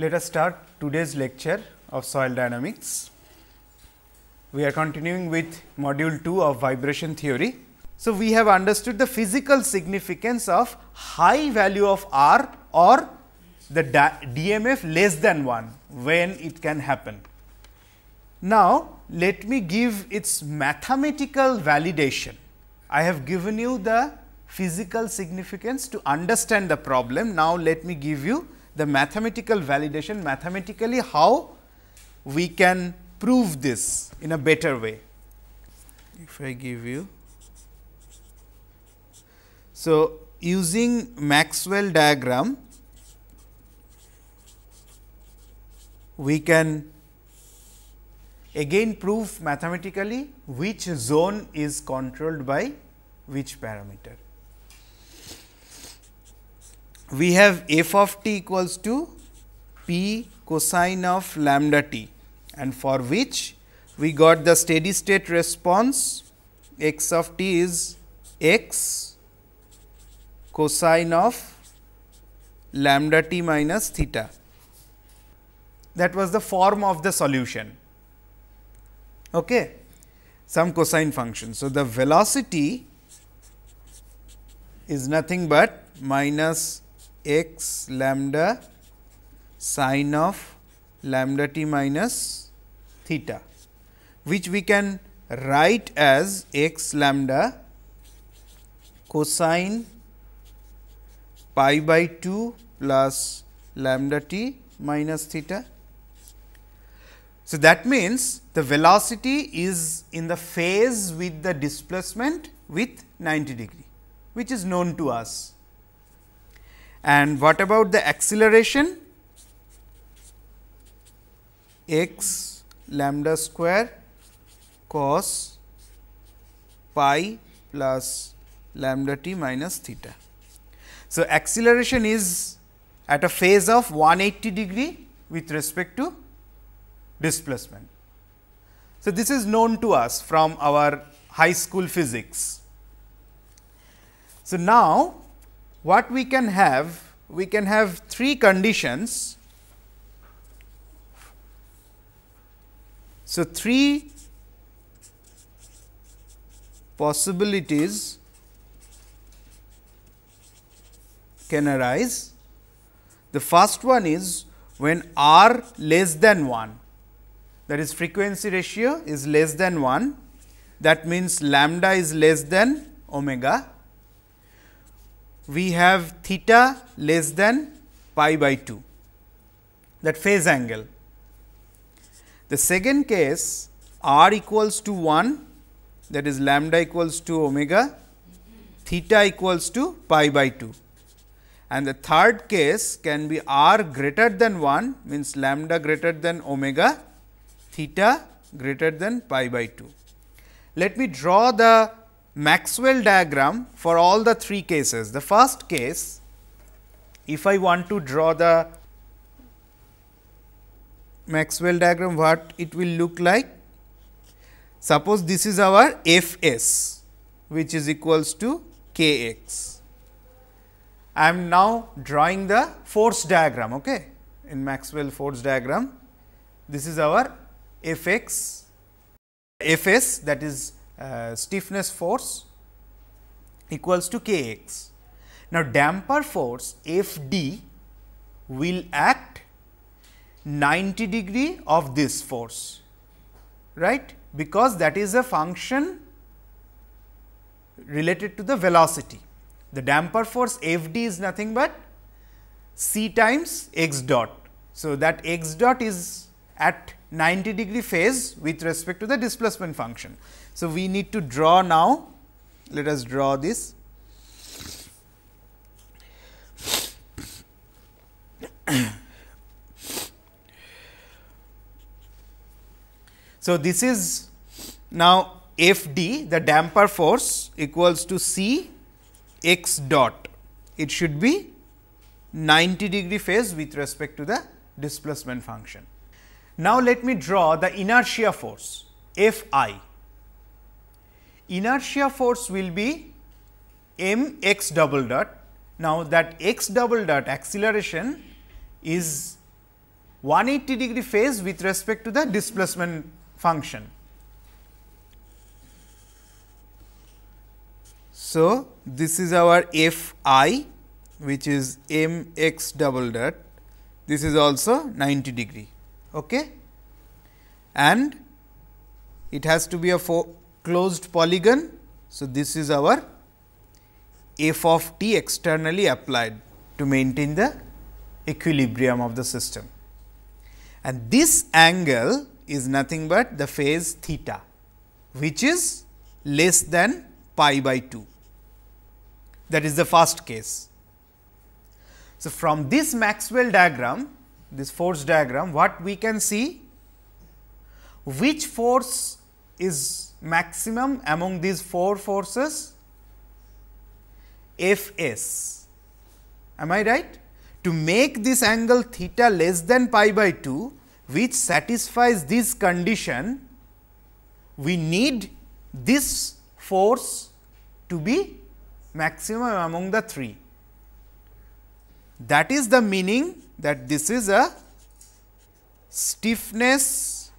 Let us start today's lecture of soil dynamics. We are continuing with module 2 of vibration theory. So, we have understood the physical significance of high value of R or the DMF less than 1 when it can happen. Now, let me give its mathematical validation. I have given you the physical significance to understand the problem. Now, let me give you the mathematical validation mathematically how we can prove this in a better way. If I give you. So, using Maxwell diagram, we can again prove mathematically which zone is controlled by which parameter we have f of t equals to p cosine of lambda t and for which we got the steady state response x of t is x cosine of lambda t minus theta. That was the form of the solution. Okay. Some cosine function. So, the velocity is nothing but minus x lambda sine of lambda t minus theta, which we can write as x lambda cosine pi by 2 plus lambda t minus theta. So, that means, the velocity is in the phase with the displacement with 90 degree, which is known to us. And what about the acceleration? x lambda square cos pi plus lambda t minus theta. So, acceleration is at a phase of 180 degree with respect to displacement. So, this is known to us from our high school physics. So, now what we can have? We can have three conditions. So, three possibilities can arise. The first one is when r less than 1 that is frequency ratio is less than 1 that means lambda is less than omega we have theta less than pi by 2 that phase angle. The second case r equals to 1 that is lambda equals to omega theta equals to pi by 2 and the third case can be r greater than 1 means lambda greater than omega theta greater than pi by 2. Let me draw the Maxwell diagram for all the three cases. The first case, if I want to draw the Maxwell diagram, what it will look like? Suppose this is our F s, which is equals to K x. I am now drawing the force diagram okay? in Maxwell force diagram. This is our F x, F s that is uh, stiffness force equals to k x. Now, damper force F d will act 90 degree of this force, right, because that is a function related to the velocity. The damper force F d is nothing but c times x dot. So, that x dot is at 90 degree phase with respect to the displacement function. So, we need to draw now, let us draw this. So, this is now F d the damper force equals to C x dot. It should be 90 degree phase with respect to the displacement function. Now let me draw the inertia force F i. Inertia force will be m x double dot. Now that x double dot acceleration is 180 degree phase with respect to the displacement function. So, this is our f i which is m x double dot this is also 90 degree. Okay? And it has to be a closed polygon. So, this is our f of t externally applied to maintain the equilibrium of the system. And this angle is nothing but the phase theta, which is less than pi by 2. That is the first case. So, from this Maxwell diagram, this force diagram, what we can see? Which force is maximum among these four forces? F s. Am I right? To make this angle theta less than pi by 2, which satisfies this condition, we need this force to be maximum among the three. That is the meaning that this is a stiffness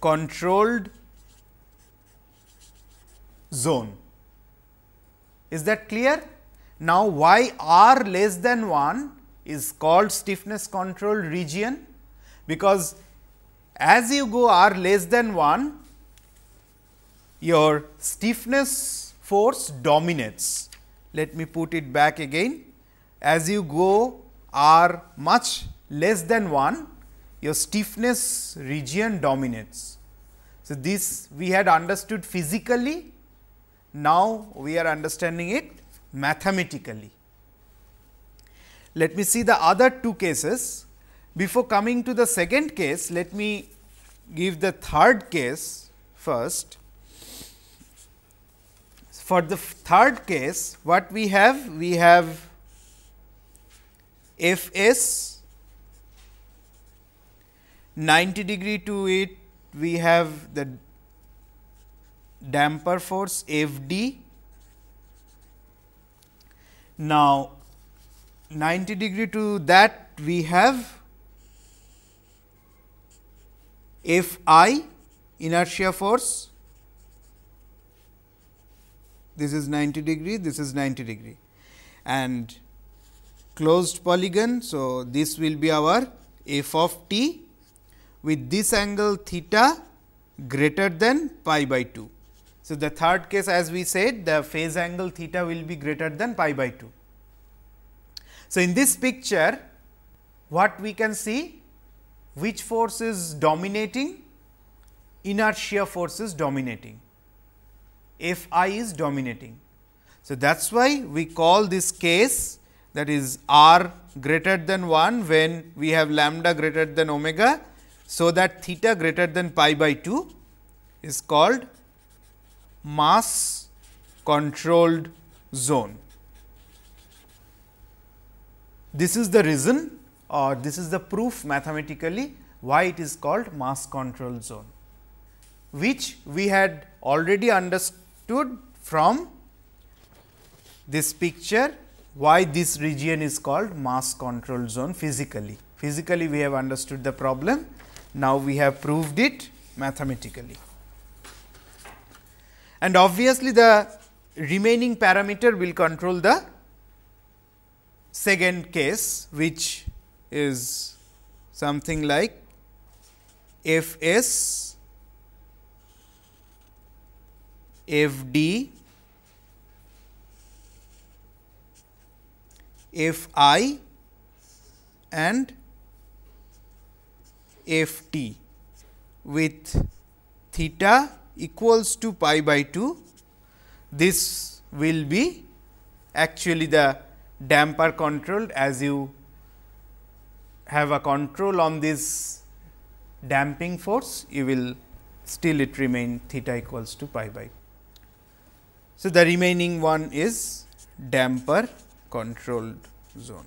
controlled zone. Is that clear? Now, why r less than 1 is called stiffness controlled region? Because as you go r less than 1, your stiffness force dominates. Let me put it back again as you go are much less than 1, your stiffness region dominates. So, this we had understood physically, now we are understanding it mathematically. Let me see the other two cases. Before coming to the second case, let me give the third case first. For the third case, what we have? We have Fs 90 degree to it we have the damper force Fd. Now, 90 degree to that we have Fi inertia force this is 90 degree, this is 90 degree and closed polygon. So, this will be our f of t with this angle theta greater than pi by 2. So, the third case as we said the phase angle theta will be greater than pi by 2. So, in this picture what we can see which force is dominating inertia force is dominating F i is dominating. So, that is why we call this case that is r greater than 1 when we have lambda greater than omega. So, that theta greater than pi by 2 is called mass controlled zone. This is the reason or this is the proof mathematically why it is called mass controlled zone, which we had already understood from this picture why this region is called mass control zone physically. Physically we have understood the problem, now we have proved it mathematically. And obviously, the remaining parameter will control the second case which is something like F s, F d, f i and f t with theta equals to pi by 2. This will be actually the damper controlled as you have a control on this damping force, you will still it remain theta equals to pi by. So, the remaining one is damper controlled zone.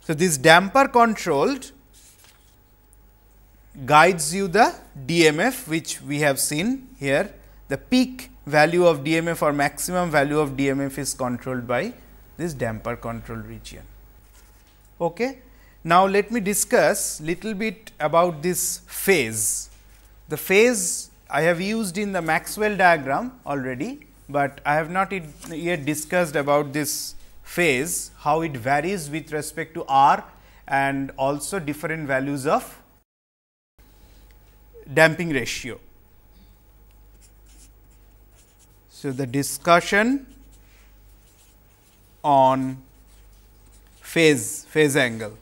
So, this damper controlled guides you the DMF which we have seen here the peak value of DMF or maximum value of DMF is controlled by this damper control region. Okay. Now, let me discuss little bit about this phase. The phase I have used in the Maxwell diagram already but I have not yet discussed about this phase, how it varies with respect to R and also different values of damping ratio. So, the discussion on phase, phase angle.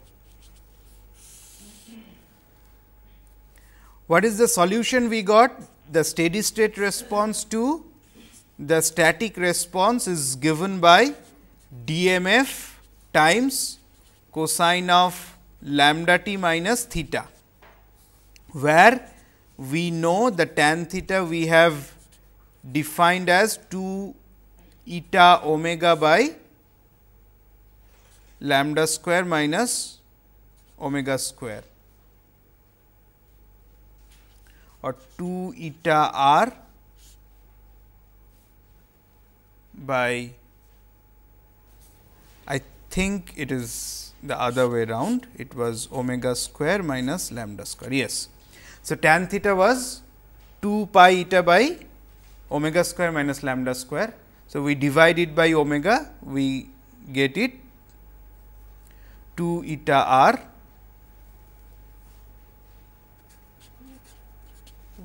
What is the solution we got? The steady state response to the static response is given by DMF times cosine of lambda t minus theta, where we know the tan theta we have defined as 2 eta omega by lambda square minus omega square or 2 eta r by I think it is the other way round it was omega square minus lambda square yes. So, tan theta was 2 pi eta by omega square minus lambda square. So, we divide it by omega we get it 2 eta r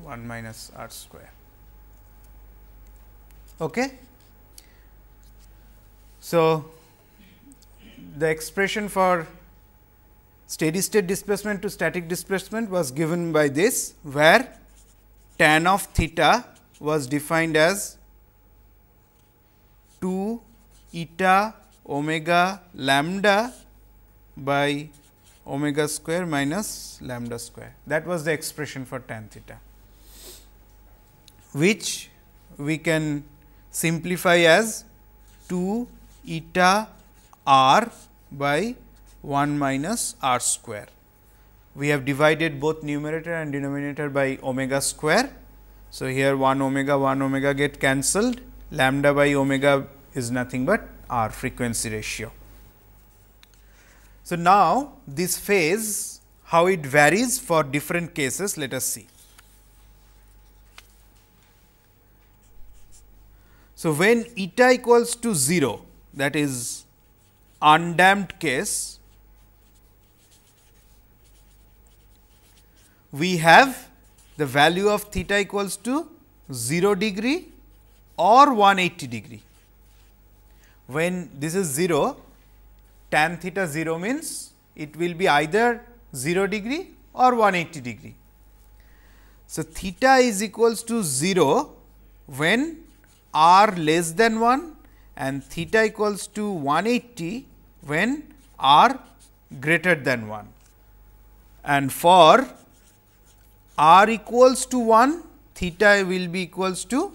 1 minus r square. Okay. So, the expression for steady state displacement to static displacement was given by this, where tan of theta was defined as 2 eta omega lambda by omega square minus lambda square. That was the expression for tan theta, which we can simplify as 2 eta r by 1 minus r square. We have divided both numerator and denominator by omega square. So, here 1 omega 1 omega get cancelled lambda by omega is nothing but r frequency ratio. So, now this phase how it varies for different cases let us see. So, when eta equals to 0 that is undamped case, we have the value of theta equals to 0 degree or 180 degree. When this is 0, tan theta 0 means it will be either 0 degree or 180 degree. So, theta is equals to 0 when r less than 1 and theta equals to 180 when r greater than 1. And for r equals to 1, theta will be equals to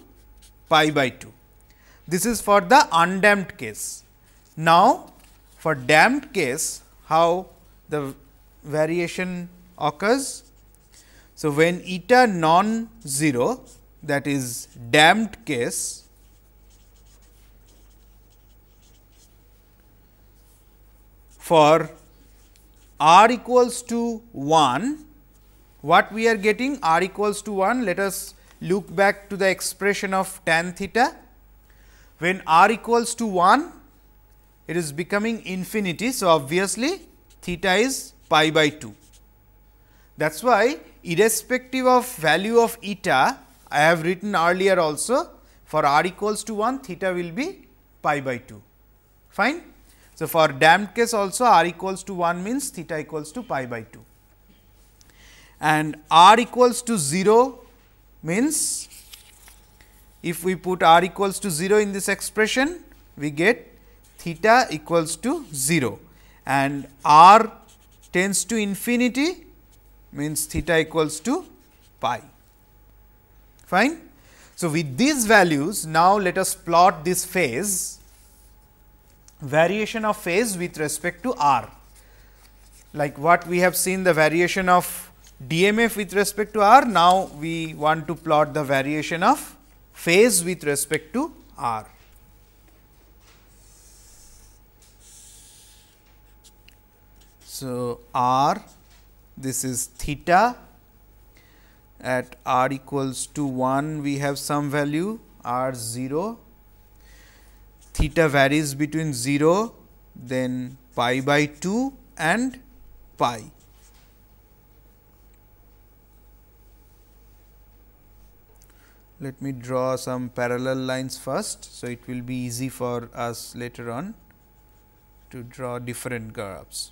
pi by 2. This is for the undamped case. Now, for damped case, how the variation occurs? So, when eta non-zero that is damped case for r equals to 1, what we are getting r equals to 1, let us look back to the expression of tan theta. When r equals to 1, it is becoming infinity. So, obviously, theta is pi by 2. That is why irrespective of value of eta, I have written earlier also for r equals to 1 theta will be pi by 2. Fine. So, for damped case also r equals to 1 means theta equals to pi by 2 and r equals to 0 means if we put r equals to 0 in this expression we get theta equals to 0 and r tends to infinity means theta equals to pi. Fine. So, with these values now let us plot this phase variation of phase with respect to r. Like what we have seen the variation of DMF with respect to r, now we want to plot the variation of phase with respect to r. So, r this is theta at r equals to 1 we have some value r 0 theta varies between 0 then pi by 2 and pi. Let me draw some parallel lines first. So, it will be easy for us later on to draw different graphs.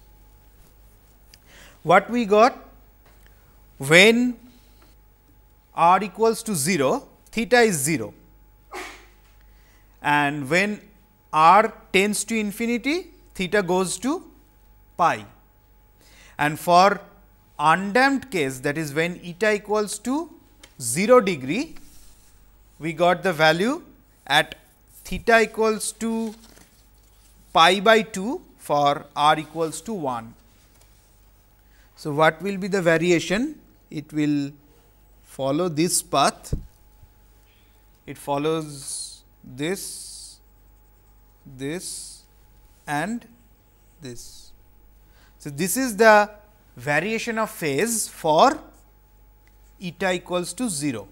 What we got when r equals to 0, theta is 0 and when r tends to infinity, theta goes to pi. And for undamped case that is when eta equals to 0 degree, we got the value at theta equals to pi by 2 for r equals to 1. So, what will be the variation? It will follow this path, it follows this this and this. So, this is the variation of phase for eta equals to 0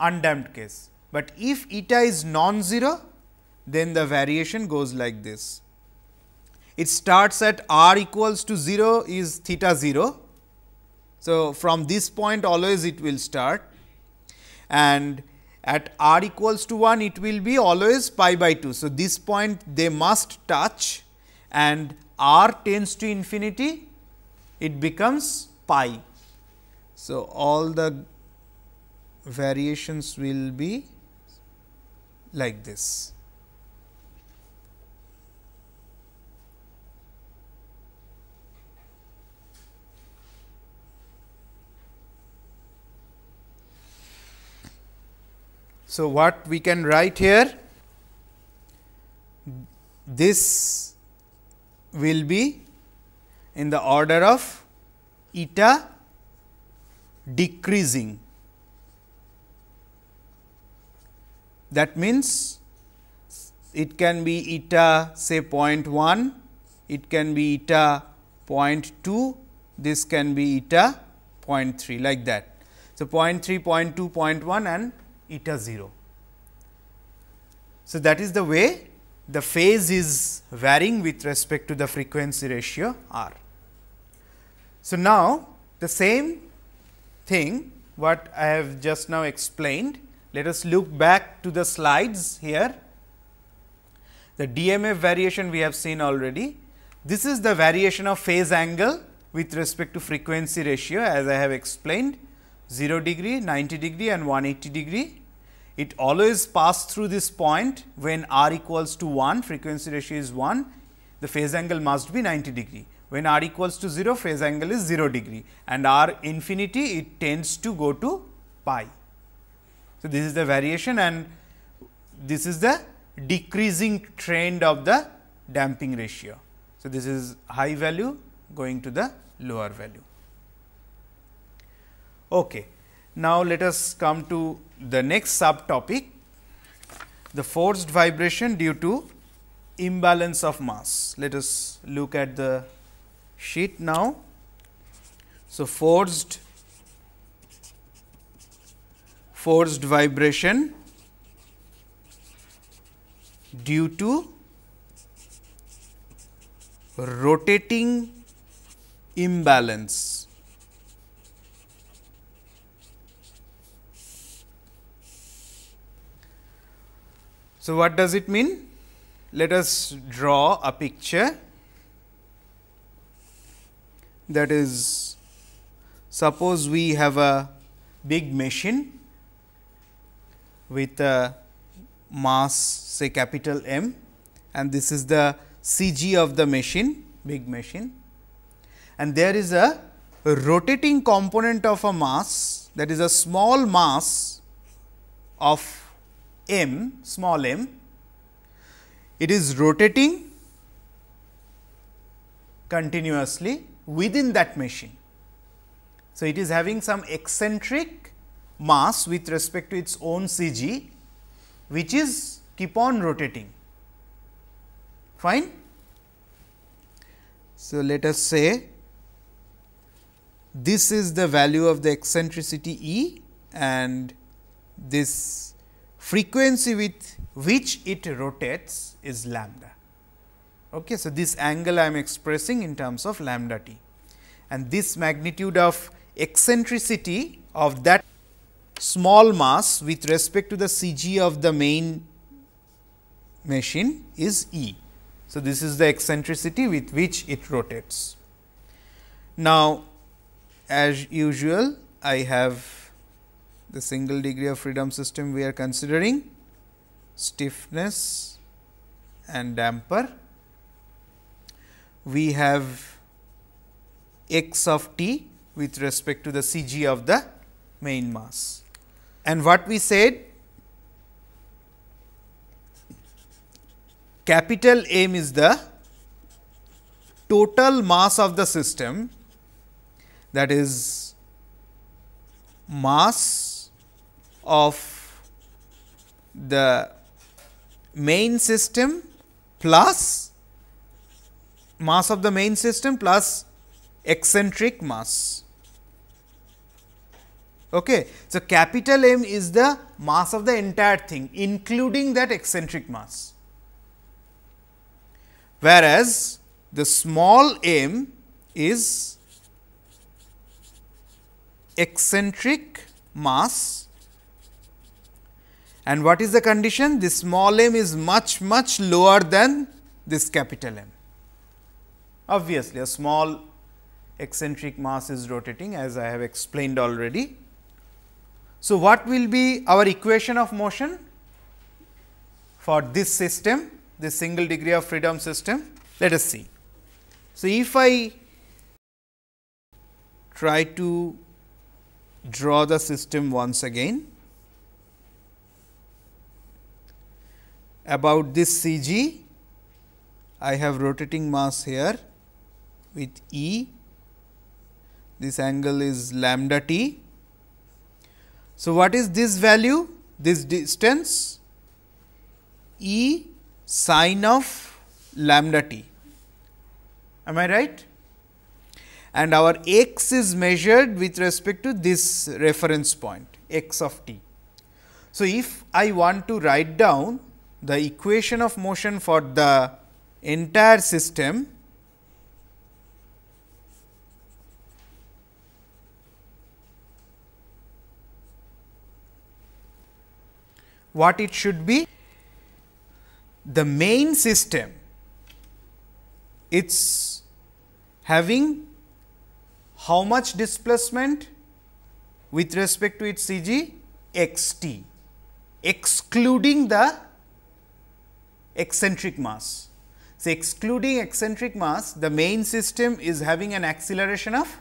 undamped case, but if eta is non-zero then the variation goes like this. It starts at r equals to 0 is theta 0. So, from this point always it will start and at r equals to 1 it will be always pi by 2. So, this point they must touch and r tends to infinity it becomes pi. So, all the variations will be like this. So, what we can write here? This will be in the order of eta decreasing. That means, it can be eta say 0.1, it can be eta 0.2, this can be eta 0.3 like that. So, 0 0.3, 0 0.2, 0.1 and eta 0. So, that is the way the phase is varying with respect to the frequency ratio r. So, now the same thing what I have just now explained, let us look back to the slides here. The DMF variation we have seen already. This is the variation of phase angle with respect to frequency ratio as I have explained 0 degree, 90 degree and 180 degree it always passes through this point when r equals to 1, frequency ratio is 1, the phase angle must be 90 degree. When r equals to 0, phase angle is 0 degree and r infinity, it tends to go to pi. So, this is the variation and this is the decreasing trend of the damping ratio. So, this is high value going to the lower value. Okay. Now, let us come to the next subtopic the forced vibration due to imbalance of mass. Let us look at the sheet now. So, forced forced vibration due to rotating imbalance So, what does it mean? Let us draw a picture that is suppose we have a big machine with a mass say capital M and this is the CG of the machine big machine and there is a rotating component of a mass that is a small mass of m small m it is rotating continuously within that machine. So, it is having some eccentric mass with respect to its own C g which is keep on rotating fine. So, let us say this is the value of the eccentricity E and this frequency with which it rotates is lambda. Okay, so, this angle I am expressing in terms of lambda t and this magnitude of eccentricity of that small mass with respect to the CG of the main machine is E. So, this is the eccentricity with which it rotates. Now, as usual I have the single degree of freedom system we are considering stiffness and damper. We have x of t with respect to the CG of the main mass. And what we said capital M is the total mass of the system that is mass of the main system plus mass of the main system plus eccentric mass. Okay. So, capital M is the mass of the entire thing including that eccentric mass, whereas the small m is eccentric mass and what is the condition? This small m is much, much lower than this capital M. Obviously, a small eccentric mass is rotating as I have explained already. So, what will be our equation of motion for this system, this single degree of freedom system? Let us see. So, if I try to draw the system once again, about this C g. I have rotating mass here with E, this angle is lambda t. So, what is this value? This distance E sine of lambda t. Am I right? And our x is measured with respect to this reference point x of t. So, if I want to write down the equation of motion for the entire system what it should be the main system it's having how much displacement with respect to its CG x t excluding the eccentric mass. So, excluding eccentric mass, the main system is having an acceleration of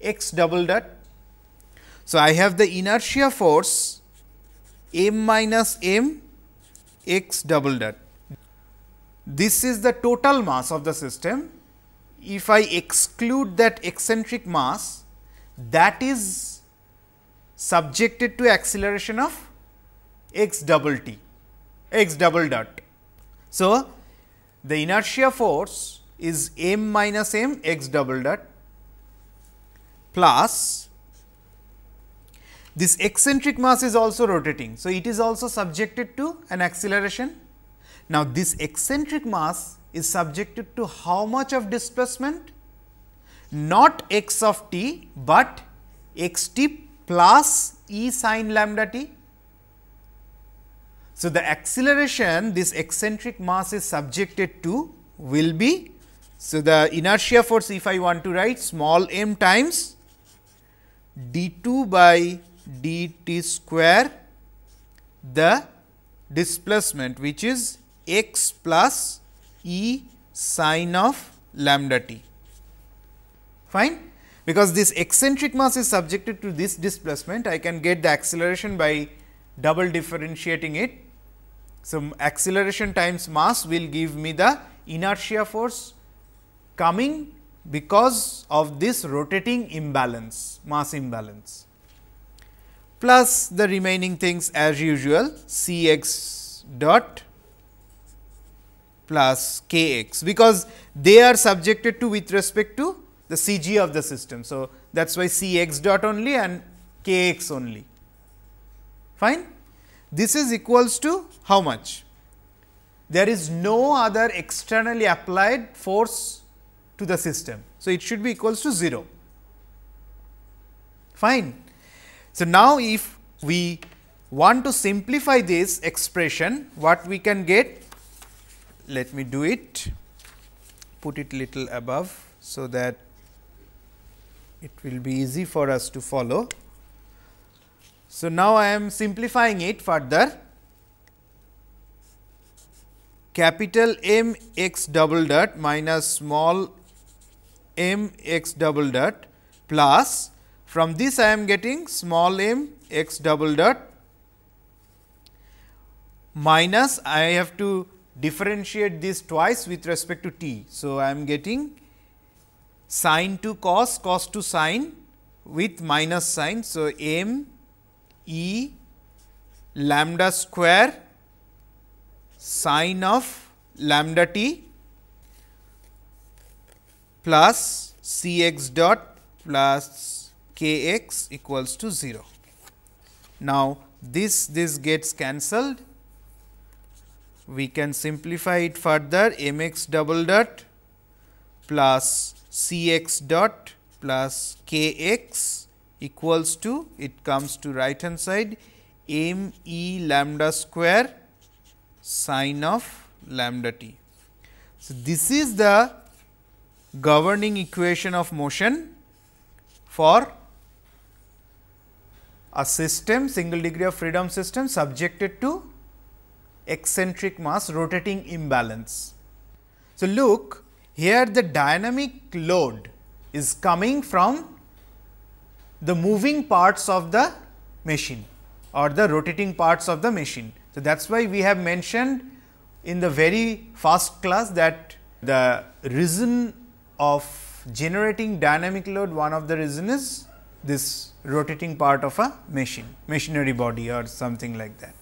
x double dot. So, I have the inertia force m minus m x double dot. This is the total mass of the system. If I exclude that eccentric mass, that is subjected to acceleration of x double t, x double dot. So, the inertia force is m minus m x double dot plus this eccentric mass is also rotating. So, it is also subjected to an acceleration. Now, this eccentric mass is subjected to how much of displacement? Not x of t, but x t plus e sine lambda t. So, the acceleration this eccentric mass is subjected to will be, so the inertia force if I want to write small m times d 2 by d t square the displacement which is x plus e sine of lambda t. Fine? Because this eccentric mass is subjected to this displacement, I can get the acceleration by double differentiating it so, acceleration times mass will give me the inertia force coming because of this rotating imbalance, mass imbalance plus the remaining things as usual C x dot plus K x, because they are subjected to with respect to the C g of the system. So, that is why C x dot only and K x only fine. This is equals to how much? There is no other externally applied force to the system. So, it should be equals to 0. Fine. So, now if we want to simplify this expression, what we can get? Let me do it, put it little above, so that it will be easy for us to follow. So, now I am simplifying it further capital M x double dot minus small m x double dot plus from this I am getting small m x double dot minus I have to differentiate this twice with respect to t. So, I am getting sine to cos, cos to sine with minus sign. So, m E lambda square sine of lambda t plus C x dot plus K x equals to 0. Now, this this gets cancelled. We can simplify it further m x double dot plus C x dot plus K x equals to it comes to right hand side m e lambda square sine of lambda t. So, this is the governing equation of motion for a system single degree of freedom system subjected to eccentric mass rotating imbalance. So, look here the dynamic load is coming from the moving parts of the machine or the rotating parts of the machine. So, that is why we have mentioned in the very first class that the reason of generating dynamic load one of the reason is this rotating part of a machine, machinery body or something like that.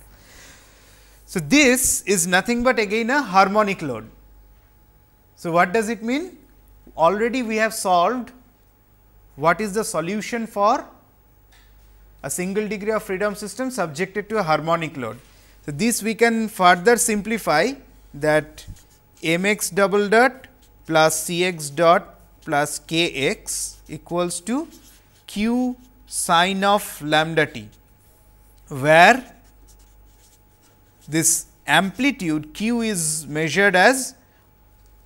So, this is nothing but again a harmonic load. So, what does it mean? Already we have solved what is the solution for a single degree of freedom system subjected to a harmonic load. So, this we can further simplify that m x double dot plus c x dot plus k x equals to q sine of lambda t, where this amplitude q is measured as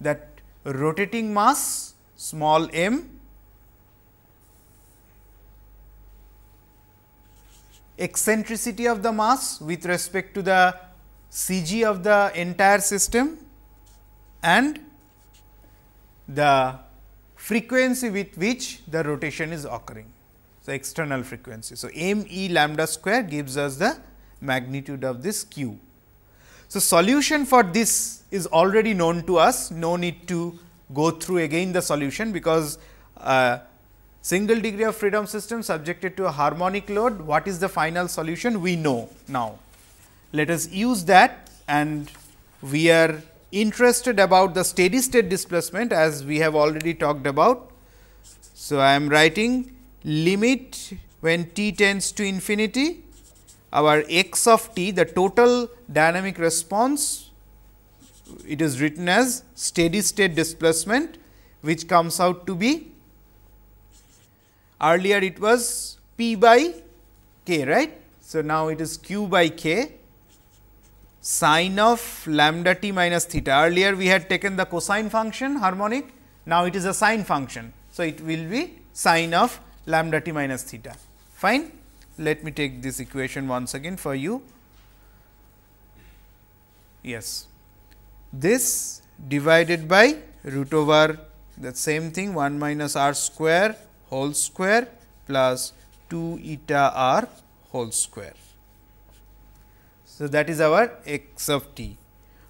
that rotating mass small m eccentricity of the mass with respect to the CG of the entire system and the frequency with which the rotation is occurring. So, external frequency. So, m e lambda square gives us the magnitude of this q. So, solution for this is already known to us, no need to go through again the solution because uh, Single degree of freedom system subjected to a harmonic load, what is the final solution? We know now. Let us use that and we are interested about the steady state displacement as we have already talked about. So, I am writing limit when t tends to infinity our x of t the total dynamic response it is written as steady state displacement which comes out to be Earlier it was P by K, right? So, now it is Q by K sine of lambda t minus theta. Earlier we had taken the cosine function harmonic, now it is a sine function. So, it will be sine of lambda t minus theta. Fine. Let me take this equation once again for you. Yes, this divided by root over the same thing 1 minus r square whole square plus 2 eta r whole square. So, that is our x of t,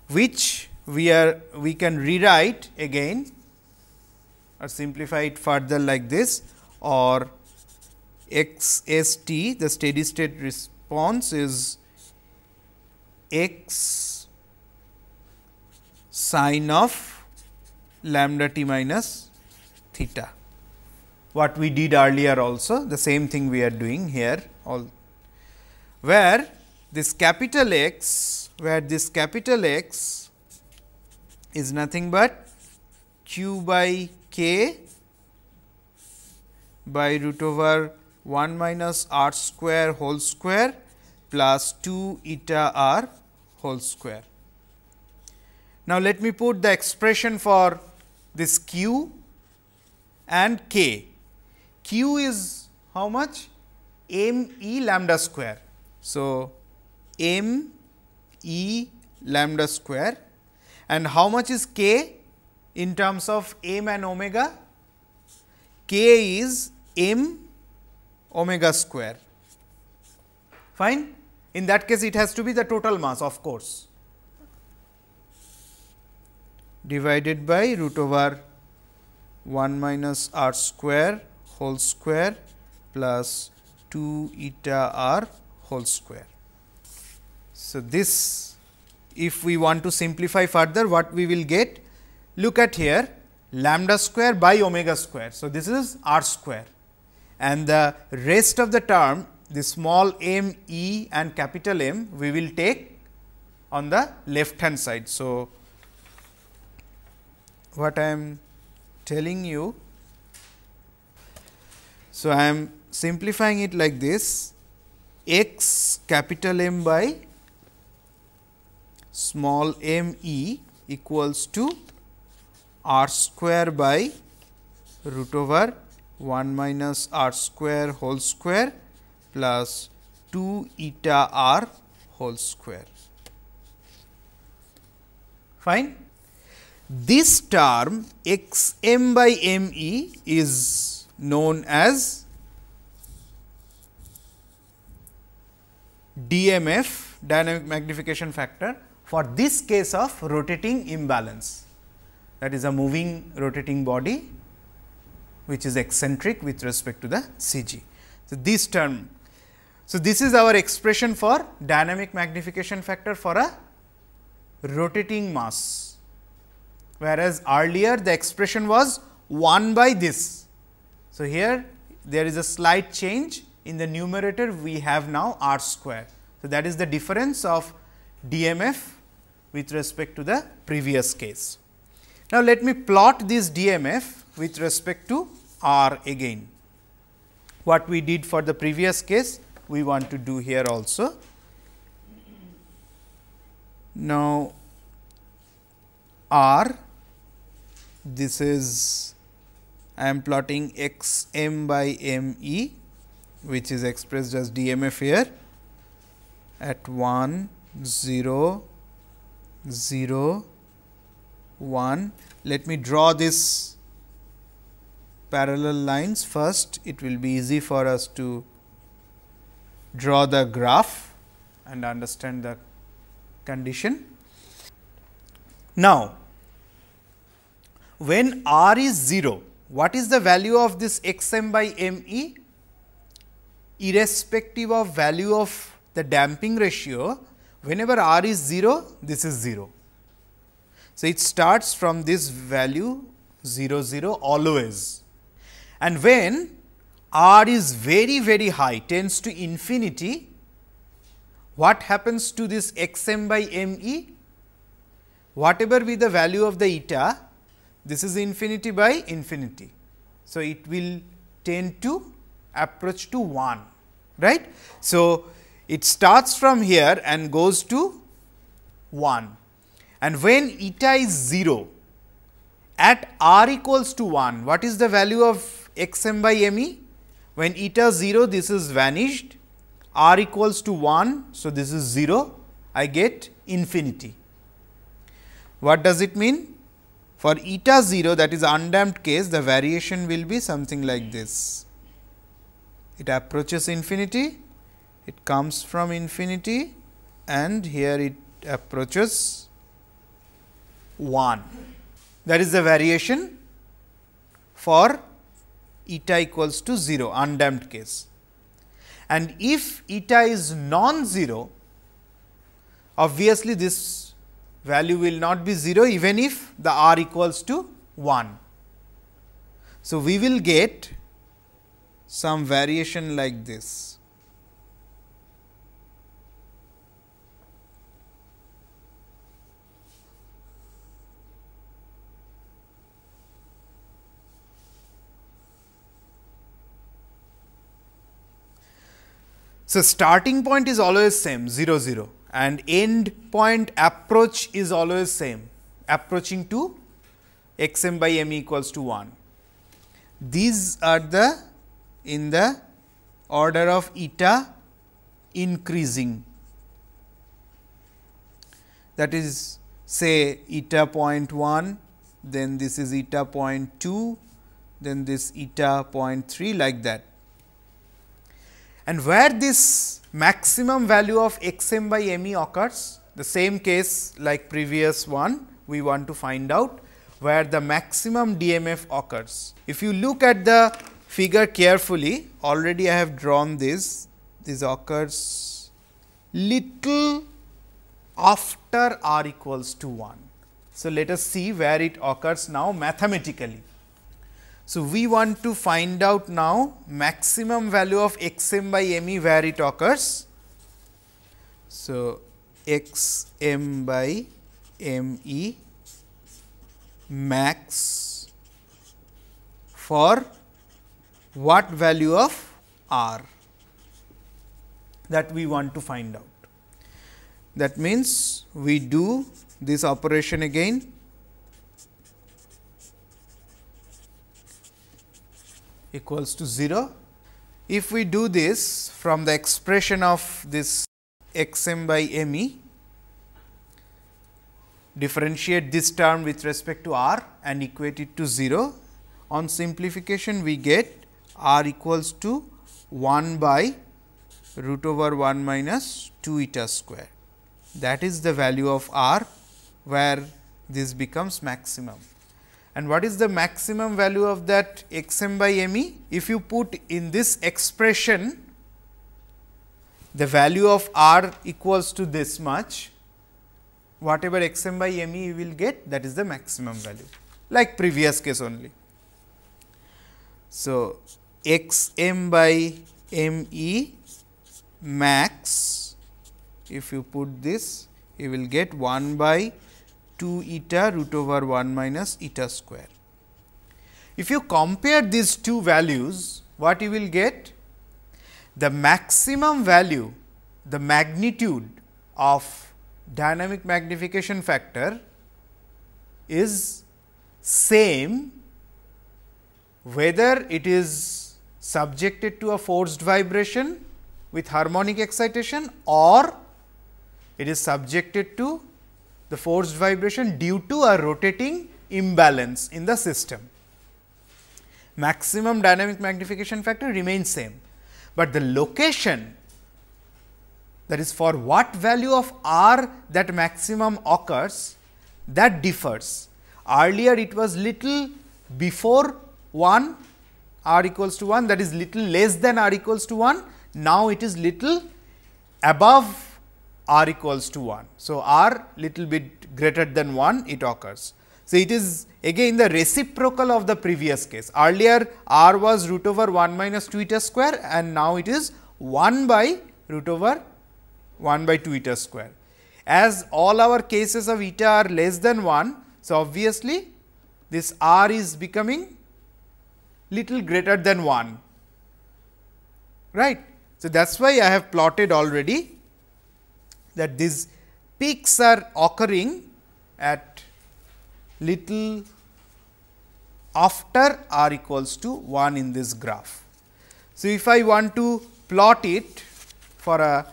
which we are we can rewrite again or simplify it further like this or x s t the steady state response is x sine of lambda t minus theta what we did earlier also the same thing we are doing here all where this capital X where this capital X is nothing but q by k by root over 1 minus r square whole square plus 2 eta r whole square. Now, let me put the expression for this q and k Q is how much? m e lambda square. So, m e lambda square and how much is k in terms of m and omega? k is m omega square. Fine? In that case, it has to be the total mass of course, divided by root over 1 minus r square whole square plus 2 eta r whole square. So, this if we want to simplify further what we will get look at here lambda square by omega square. So, this is r square and the rest of the term the small m e and capital M we will take on the left hand side. So, what I am telling you so, I am simplifying it like this x capital M by small m e equals to r square by root over 1 minus r square whole square plus 2 eta r whole square. Fine. This term x m by m e is known as DMF dynamic magnification factor for this case of rotating imbalance that is a moving rotating body which is eccentric with respect to the CG. So, this term. So, this is our expression for dynamic magnification factor for a rotating mass, whereas earlier the expression was 1 by this so, here there is a slight change in the numerator we have now r square. So, that is the difference of DMF with respect to the previous case. Now, let me plot this DMF with respect to r again. What we did for the previous case, we want to do here also. Now, r this is I am plotting x m by m e which is expressed as DMF here at 1 0 0 1. Let me draw this parallel lines first. It will be easy for us to draw the graph and understand the condition. Now, when r is 0, what is the value of this x m by m e? Irrespective of value of the damping ratio, whenever r is 0, this is 0. So, it starts from this value 0 0 always and when r is very very high tends to infinity, what happens to this x m by m e? Whatever be the value of the eta, this is infinity by infinity. So, it will tend to approach to 1, right. So, it starts from here and goes to 1 and when eta is 0 at r equals to 1, what is the value of x m by m e? When eta 0 this is vanished, r equals to 1, so this is 0, I get infinity. What does it mean? For eta 0 that is undamped case the variation will be something like this. It approaches infinity, it comes from infinity and here it approaches 1. That is the variation for eta equals to 0 undamped case. And if eta is non-zero, obviously this value will not be 0 even if the r equals to 1. So, we will get some variation like this. So, starting point is always same 0 0 and end point approach is always same approaching to x m by m equals to 1. These are the in the order of eta increasing that is say eta 0.1 then this is eta 0.2 then this eta 0.3 like that. And where this maximum value of x m by m e occurs, the same case like previous one, we want to find out where the maximum DMF occurs. If you look at the figure carefully, already I have drawn this, this occurs little after r equals to 1. So, let us see where it occurs now mathematically. So, we want to find out now maximum value of x m by m e where it occurs. So, x m by m e max for what value of r that we want to find out. That means, we do this operation again equals to 0. If we do this from the expression of this x m by m e, differentiate this term with respect to r and equate it to 0. On simplification, we get r equals to 1 by root over 1 minus 2 eta square. That is the value of r where this becomes maximum. And what is the maximum value of that x m by m e? If you put in this expression the value of r equals to this much, whatever x m by m e you will get that is the maximum value like previous case only. So, x m by m e max if you put this you will get 1 by 2 eta root over 1 minus eta square. If you compare these two values, what you will get? The maximum value, the magnitude of dynamic magnification factor is same whether it is subjected to a forced vibration with harmonic excitation or it is subjected to the forced vibration due to a rotating imbalance in the system. Maximum dynamic magnification factor remains same, but the location that is for what value of r that maximum occurs that differs. Earlier it was little before 1 r equals to 1 that is little less than r equals to 1. Now it is little above r equals to 1. So, r little bit greater than 1 it occurs. So, it is again the reciprocal of the previous case. Earlier r was root over 1 minus 2 eta square and now it is 1 by root over 1 by 2 eta square. As all our cases of eta are less than 1, so obviously this r is becoming little greater than 1, right. So, that is why I have plotted already that these peaks are occurring at little after r equals to 1 in this graph. So, if I want to plot it for a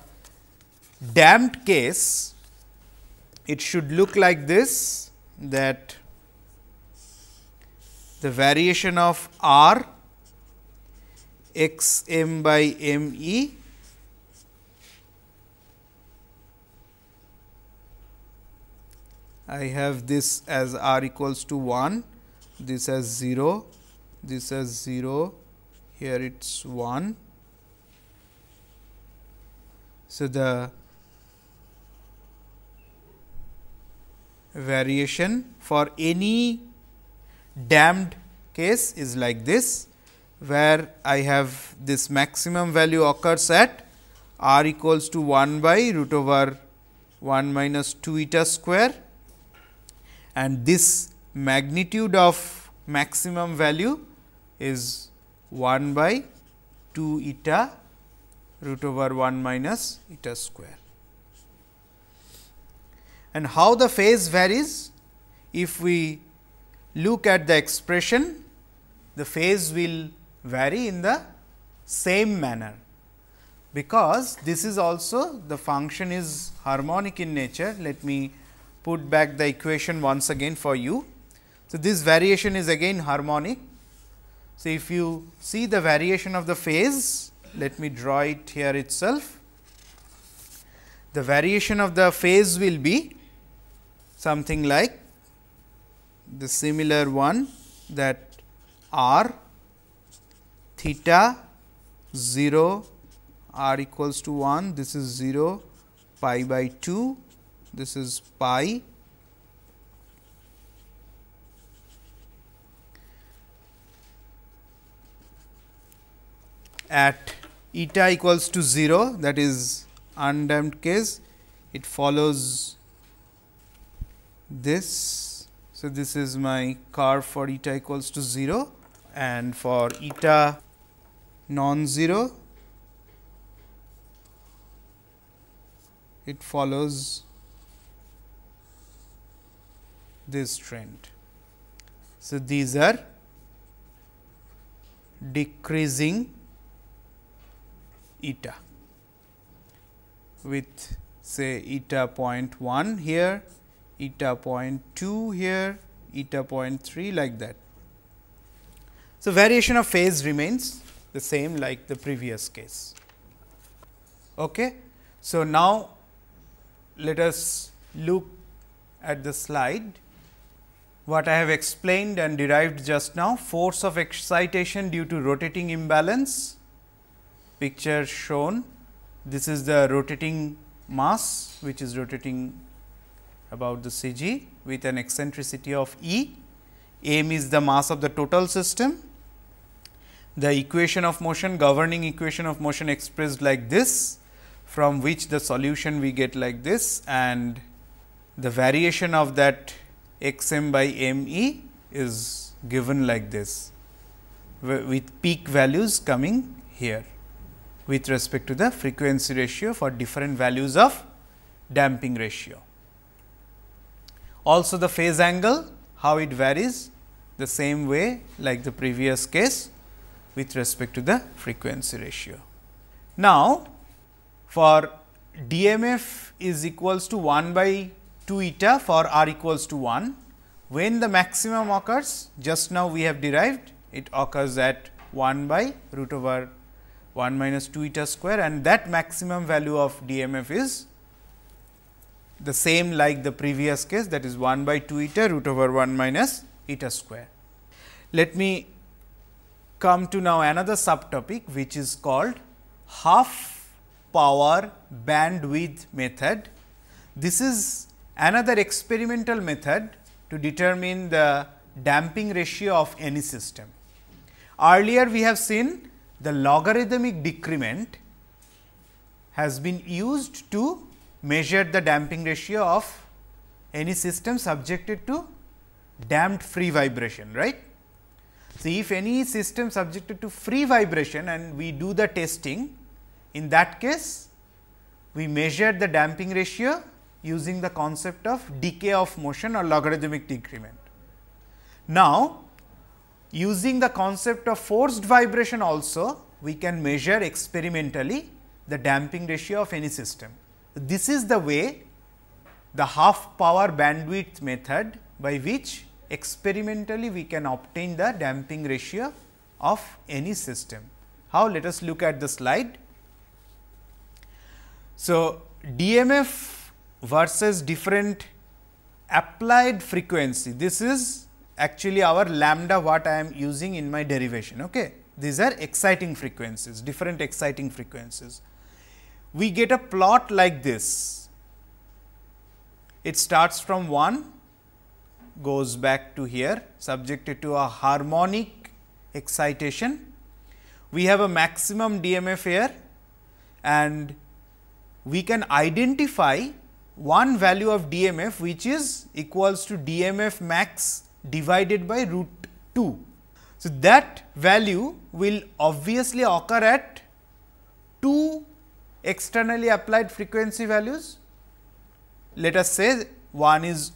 damped case, it should look like this that the variation of r x m by m e I have this as r equals to 1, this as 0, this as 0, here it is 1. So, the variation for any damped case is like this, where I have this maximum value occurs at r equals to 1 by root over 1 minus 2 eta square and this magnitude of maximum value is 1 by 2 eta root over 1 minus eta square. And how the phase varies? If we look at the expression, the phase will vary in the same manner, because this is also the function is harmonic in nature. Let me put back the equation once again for you. So, this variation is again harmonic. So, if you see the variation of the phase, let me draw it here itself. The variation of the phase will be something like the similar one that r theta 0 r equals to 1 this is 0 pi by 2 this is pi at eta equals to 0 that is undamped case it follows this. So, this is my curve for eta equals to 0 and for eta non-zero it follows this trend. So, these are decreasing eta with say eta 0.1 here, eta 0.2 here, eta 0.3 like that. So, variation of phase remains the same like the previous case. Okay. So, now let us look at the slide what I have explained and derived just now force of excitation due to rotating imbalance picture shown this is the rotating mass which is rotating about the CG with an eccentricity of E. M is the mass of the total system. The equation of motion governing equation of motion expressed like this from which the solution we get like this and the variation of that x m by m e is given like this with peak values coming here with respect to the frequency ratio for different values of damping ratio. Also the phase angle how it varies the same way like the previous case with respect to the frequency ratio. Now, for DMF is equals to 1 by 2 eta for r equals to 1. When the maximum occurs, just now we have derived, it occurs at 1 by root over 1 minus 2 eta square and that maximum value of DMF is the same like the previous case that is 1 by 2 eta root over 1 minus eta square. Let me come to now another subtopic which is called half power bandwidth method. This is another experimental method to determine the damping ratio of any system. Earlier we have seen the logarithmic decrement has been used to measure the damping ratio of any system subjected to damped free vibration, right. So, if any system subjected to free vibration and we do the testing, in that case we measure the damping ratio using the concept of decay of motion or logarithmic decrement. Now, using the concept of forced vibration also we can measure experimentally the damping ratio of any system. This is the way the half power bandwidth method by which experimentally we can obtain the damping ratio of any system. How let us look at the slide. So, DMF versus different applied frequency. This is actually our lambda what I am using in my derivation. Okay. These are exciting frequencies, different exciting frequencies. We get a plot like this. It starts from 1, goes back to here, subjected to a harmonic excitation. We have a maximum DMF here and we can identify one value of DMF which is equals to DMF max divided by root 2. So, that value will obviously occur at two externally applied frequency values. Let us say one is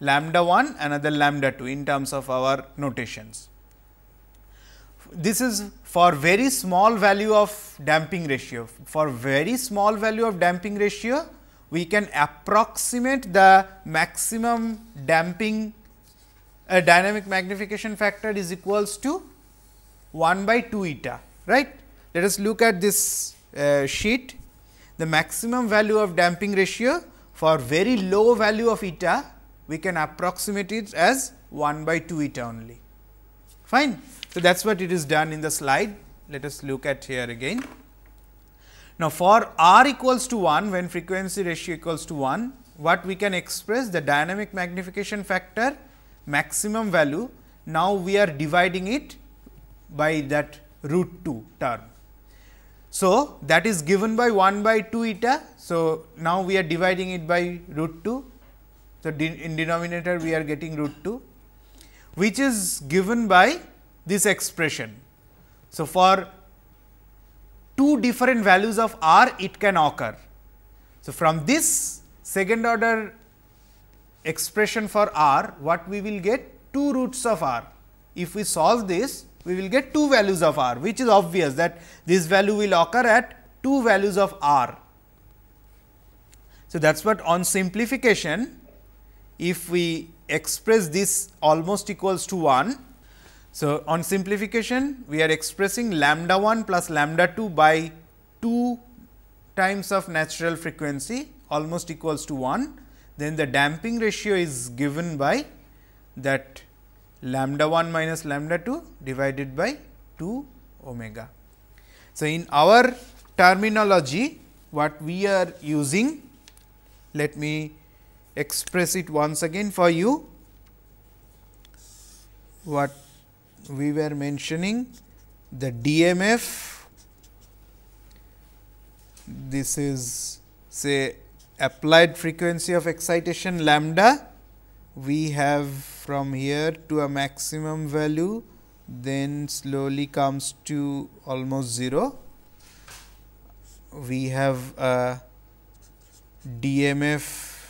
lambda 1 another lambda 2 in terms of our notations. This is for very small value of damping ratio. For very small value of damping ratio, we can approximate the maximum damping uh, dynamic magnification factor is equals to 1 by 2 eta right. Let us look at this uh, sheet. The maximum value of damping ratio for very low value of eta we can approximate it as 1 by 2 eta only fine. So, that is what it is done in the slide. Let us look at here again. Now, for r equals to 1 when frequency ratio equals to 1, what we can express the dynamic magnification factor maximum value. Now, we are dividing it by that root 2 term. So, that is given by 1 by 2 eta. So, now we are dividing it by root 2. So, in denominator we are getting root 2 which is given by this expression. So, for two different values of r it can occur. So, from this second order expression for r what we will get two roots of r. If we solve this we will get two values of r which is obvious that this value will occur at two values of r. So, that is what on simplification if we express this almost equals to 1 so, on simplification we are expressing lambda 1 plus lambda 2 by 2 times of natural frequency almost equals to 1. Then the damping ratio is given by that lambda 1 minus lambda 2 divided by 2 omega. So, in our terminology what we are using let me express it once again for you what we were mentioning the DMF, this is say applied frequency of excitation lambda, we have from here to a maximum value, then slowly comes to almost 0. We have a DMF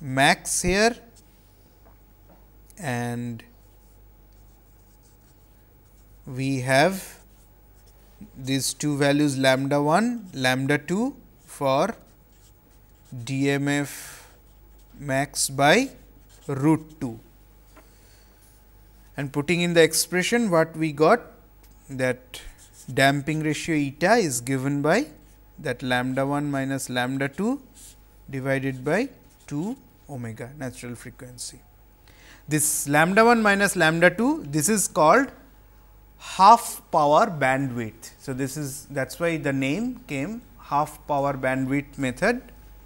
max here and we have these two values lambda 1, lambda 2 for DMF max by root 2. And putting in the expression what we got that damping ratio eta is given by that lambda 1 minus lambda 2 divided by 2 omega natural frequency. This lambda 1 minus lambda 2 this is called half power bandwidth. So, this is that is why the name came half power bandwidth method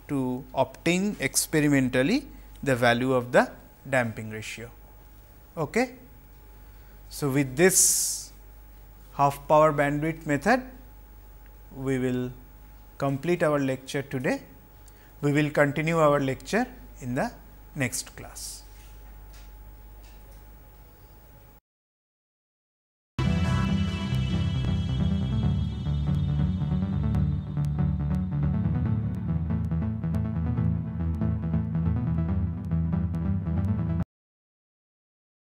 to obtain experimentally the value of the damping ratio. Okay? So, with this half power bandwidth method, we will complete our lecture today. We will continue our lecture in the next class.